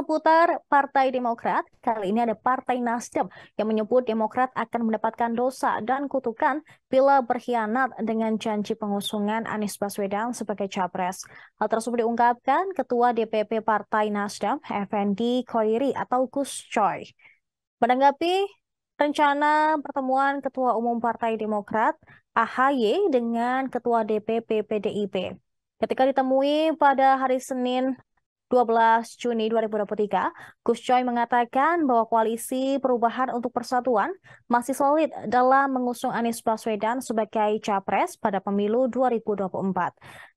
seputar Partai Demokrat, kali ini ada Partai Nasdem yang menyebut Demokrat akan mendapatkan dosa dan kutukan bila berkhianat dengan janji pengusungan Anies Baswedan sebagai capres. Hal tersebut diungkapkan Ketua DPP Partai Nasdem, Fnd Koiri atau Gus Choi. Menanggapi rencana pertemuan Ketua Umum Partai Demokrat, AHY, dengan Ketua DPP PDIP. Ketika ditemui pada hari Senin 12 Juni 2023, Gus Coy mengatakan bahwa koalisi perubahan untuk persatuan masih solid dalam mengusung Anies Baswedan sebagai capres pada pemilu 2024.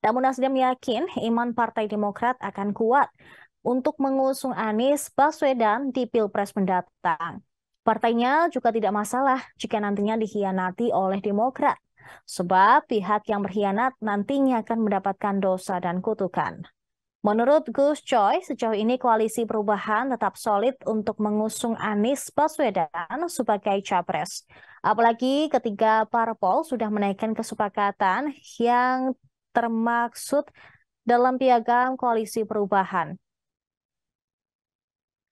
Namun Nasdem yakin iman Partai Demokrat akan kuat untuk mengusung Anies Baswedan di Pilpres mendatang. Partainya juga tidak masalah jika nantinya dikhianati oleh Demokrat, sebab pihak yang berkhianat nantinya akan mendapatkan dosa dan kutukan. Menurut Gus Choi, sejauh ini koalisi perubahan tetap solid untuk mengusung Anies Baswedan sebagai capres. Apalagi ketiga parpol sudah menaikkan kesepakatan yang termaksud dalam piagam koalisi perubahan.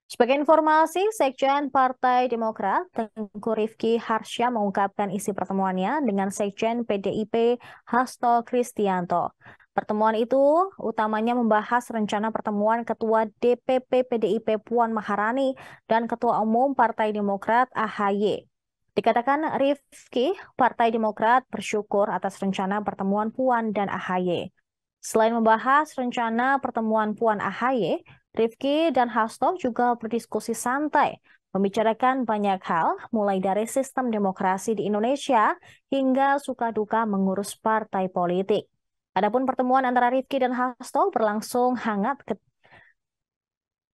Sebagai informasi, Sekjen Partai Demokrat Tengku Rifki Harsya mengungkapkan isi pertemuannya dengan Sekjen PDIP Hasto Kristianto. Pertemuan itu utamanya membahas rencana pertemuan Ketua DPP PDIP Puan Maharani dan Ketua Umum Partai Demokrat AHY. Dikatakan Rifki, Partai Demokrat bersyukur atas rencana pertemuan Puan dan AHY. Selain membahas rencana pertemuan Puan AHY, Rifki dan Hasto juga berdiskusi santai membicarakan banyak hal, mulai dari sistem demokrasi di Indonesia hingga suka duka mengurus partai politik. Adapun pertemuan antara Rifki dan Hasto berlangsung hangat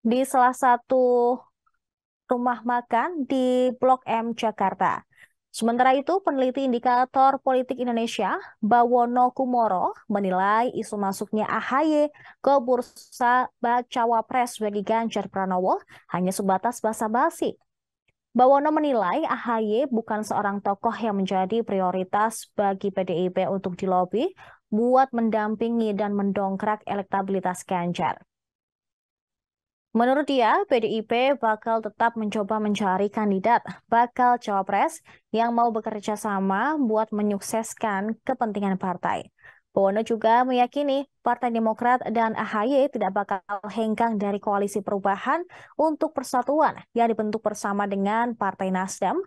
di salah satu rumah makan di Blok M Jakarta. Sementara itu, peneliti indikator politik Indonesia, Bawono Kumoro, menilai isu masuknya AHY ke bursa bacawa pres bagi Ganjar Pranowo hanya sebatas basa-basi. Bawono menilai AHY bukan seorang tokoh yang menjadi prioritas bagi PDIP untuk dilobi, buat mendampingi dan mendongkrak elektabilitas Ganjar. Menurut dia, PDIP bakal tetap mencoba mencari kandidat bakal cawapres yang mau bekerja sama buat menyukseskan kepentingan partai. Bono juga meyakini Partai Demokrat dan AHY tidak bakal hengkang dari koalisi perubahan untuk persatuan yang dibentuk bersama dengan Partai Nasdem,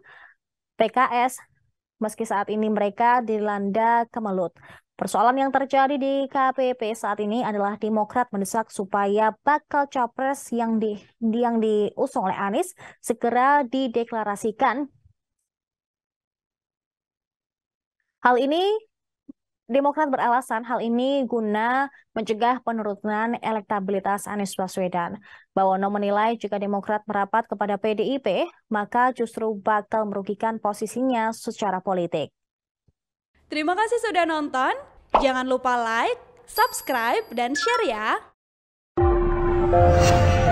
PKS, meski saat ini mereka dilanda kemelut. Persoalan yang terjadi di KPP saat ini adalah Demokrat mendesak supaya bakal capres yang di yang diusung oleh Anies segera dideklarasikan. Hal ini Demokrat beralasan hal ini guna mencegah penurunan elektabilitas Anies Baswedan. Bawono menilai jika Demokrat merapat kepada PDIP, maka justru bakal merugikan posisinya secara politik. Terima kasih sudah nonton. Jangan lupa like, subscribe, dan share ya.